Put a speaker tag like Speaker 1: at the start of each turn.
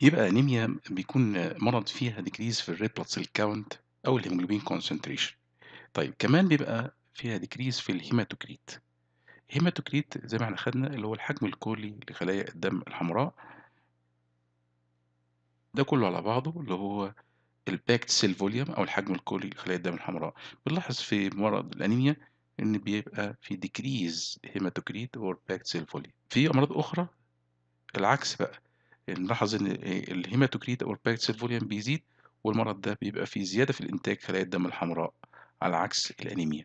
Speaker 1: يبقى أنيميا بيكون مرض فيها ديكريز في الريد بلاد سيل كاونت أو الهيموجلوبين كونسنتريشن طيب كمان بيبقى فيها ديكريز في الهيماتوكريت هيماتوكريت زي ما احنا خدنا اللي هو الحجم الكلي لخلايا الدم الحمراء ده كله على بعضه اللي هو الباكت سيل فوليوم او الحجم الكلي لخلايا الدم الحمراء بنلاحظ في مرض الانيميا ان بيبقى في ديكريز هيماتوكريت اور باكت سيل فوليوم في امراض اخرى العكس بقى نلاحظ ان إيه، الهيماتوكريت او الباكت سيل فوليوم بيزيد والمرض ده بيبقى فيه زياده في الانتاج خلايا الدم الحمراء على عكس الانيميا